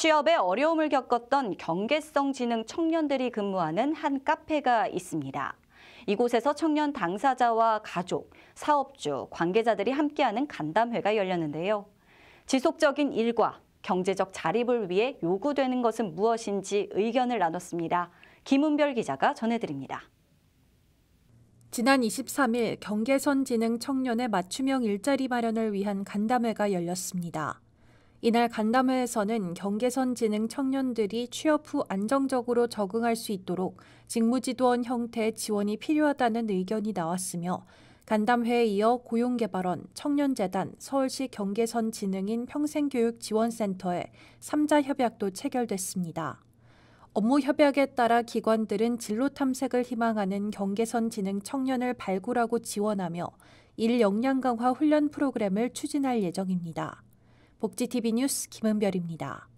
취업에 어려움을 겪었던 경계성 지능 청년들이 근무하는 한 카페가 있습니다. 이곳에서 청년 당사자와 가족, 사업주, 관계자들이 함께하는 간담회가 열렸는데요. 지속적인 일과 경제적 자립을 위해 요구되는 것은 무엇인지 의견을 나눴습니다. 김은별 기자가 전해드립니다. 지난 23일 경계선 지능 청년의 맞춤형 일자리 마련을 위한 간담회가 열렸습니다. 이날 간담회에서는 경계선 지능 청년들이 취업 후 안정적으로 적응할 수 있도록 직무지도원 형태의 지원이 필요하다는 의견이 나왔으며 간담회에 이어 고용개발원, 청년재단, 서울시 경계선 지능인 평생교육지원센터에 3자 협약도 체결됐습니다. 업무 협약에 따라 기관들은 진로 탐색을 희망하는 경계선 지능 청년을 발굴하고 지원하며 일 역량 강화 훈련 프로그램을 추진할 예정입니다. 복지TV 뉴스 김은별입니다.